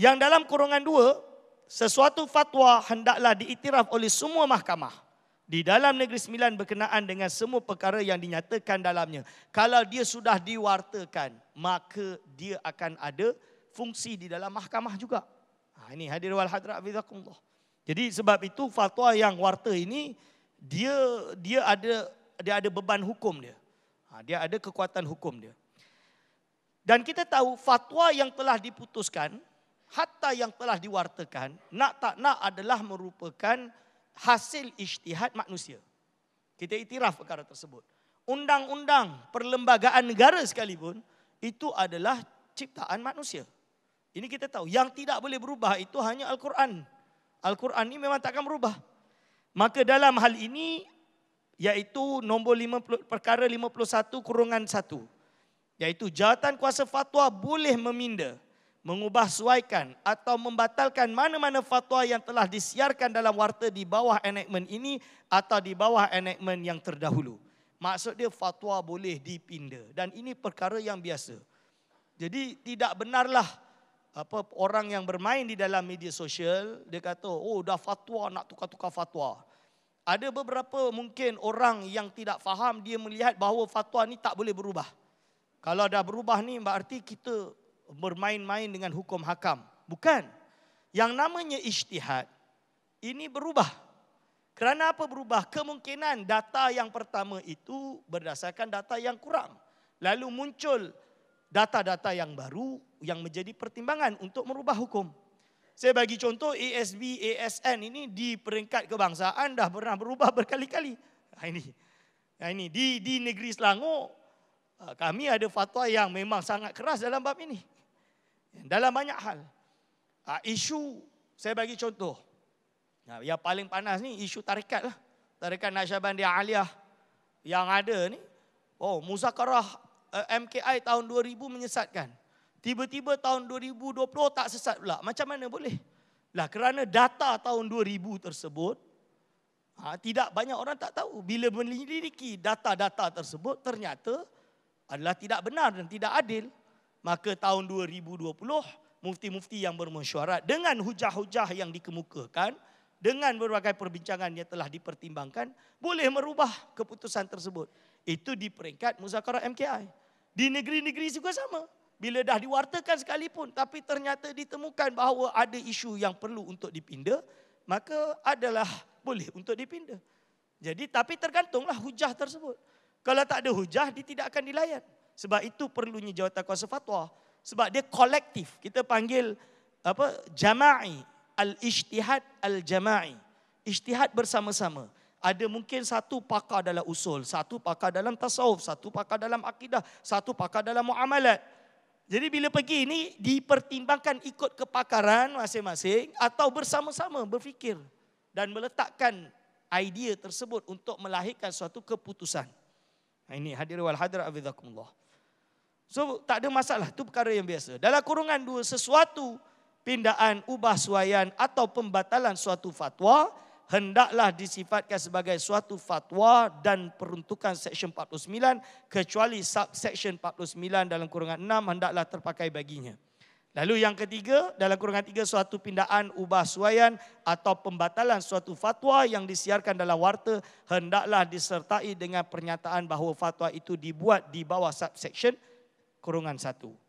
Yang dalam kurungan dua, sesuatu fatwa hendaklah diiktiraf oleh semua mahkamah di dalam negeri sembilan berkenaan dengan semua perkara yang dinyatakan dalamnya. Kalau dia sudah diwartakan, maka dia akan ada fungsi di dalam mahkamah juga. Ha, ini hadir wal hadrat bidakumullah. Jadi sebab itu fatwa yang warta ini dia dia ada dia ada beban hukum dia. Ha, dia ada kekuatan hukum dia. Dan kita tahu fatwa yang telah diputuskan hatta yang telah diwartakan nak tak nak adalah merupakan hasil ijtihad manusia. Kita itiraf perkara tersebut. Undang-undang perlembagaan negara sekalipun itu adalah ciptaan manusia. Ini kita tahu. Yang tidak boleh berubah itu hanya Al-Quran. Al-Quran ini memang takkan berubah. Maka dalam hal ini iaitu nombor 50, perkara 51 kurungan 1. Iaitu jawatan kuasa fatwa boleh meminda mengubah suaikan atau membatalkan mana-mana fatwa yang telah disiarkan dalam warta di bawah enakmen ini atau di bawah enakmen yang terdahulu. Maksud dia fatwa boleh dipinda dan ini perkara yang biasa. Jadi tidak benarlah apa orang yang bermain di dalam media sosial dia kata oh dah fatwa nak tukar-tukar fatwa. Ada beberapa mungkin orang yang tidak faham dia melihat bahawa fatwa ni tak boleh berubah. Kalau dah berubah ni berarti kita bermain-main dengan hukum hakam. Bukan. Yang namanya ijtihad ini berubah. Kerana apa berubah? Kemungkinan data yang pertama itu berdasarkan data yang kurang. Lalu muncul data-data yang baru yang menjadi pertimbangan untuk merubah hukum. Saya bagi contoh ASB, ASN ini di peringkat kebangsaan dah pernah berubah berkali-kali. Nah ha, Ini, nah ha, ini di di negeri Selangor ha, kami ada fatwa yang memang sangat keras dalam bab ini. Ya, dalam banyak hal. Ah, isu, saya bagi contoh. Ya, yang paling panas ni isu tarikat lah. Tarikat di Aliyah yang ada ni. Oh, muzakarah eh, MKI tahun 2000 menyesatkan. Tiba-tiba tahun 2020 tak sesat pula. Macam mana boleh? Lah kerana data tahun 2000 tersebut, ha, tidak banyak orang tak tahu. Bila menyelidiki data-data tersebut, ternyata adalah tidak benar dan tidak adil. Maka tahun 2020, mufti-mufti yang bermesyuarat dengan hujah-hujah yang dikemukakan, dengan berbagai perbincangan yang telah dipertimbangkan, boleh merubah keputusan tersebut. Itu di peringkat muzakarah MKI. Di negeri-negeri juga sama. Bila dah diwartakan sekalipun, tapi ternyata ditemukan bahawa ada isu yang perlu untuk dipinda, maka adalah boleh untuk dipinda. Jadi tapi tergantunglah hujah tersebut. Kalau tak ada hujah, dia tidak akan dilayan. Sebab itu perlunya jawatan kuasa fatwa. Sebab dia kolektif. Kita panggil apa jama'i. Al-ishtihad al-jama'i. Ishtihad bersama-sama. Ada mungkin satu pakar dalam usul. Satu pakar dalam tasawuf. Satu pakar dalam akidah. Satu pakar dalam muamalat. Jadi bila pergi ini dipertimbangkan ikut kepakaran masing-masing atau bersama-sama berfikir dan meletakkan idea tersebut untuk melahirkan suatu keputusan. Ini hadir wal hadir afidhakumullah. So tak ada masalah, itu perkara yang biasa. Dalam kurungan dua, sesuatu pindaan, ubah suaian atau pembatalan suatu fatwa, hendaklah disifatkan sebagai suatu fatwa dan peruntukan Seksyen 49, kecuali sub subseksyen 49 dalam kurungan enam, hendaklah terpakai baginya. Lalu yang ketiga, dalam kurungan tiga, suatu pindaan, ubah suaian atau pembatalan suatu fatwa yang disiarkan dalam warta, hendaklah disertai dengan pernyataan bahawa fatwa itu dibuat di bawah subseksyen 49 kurungan satu.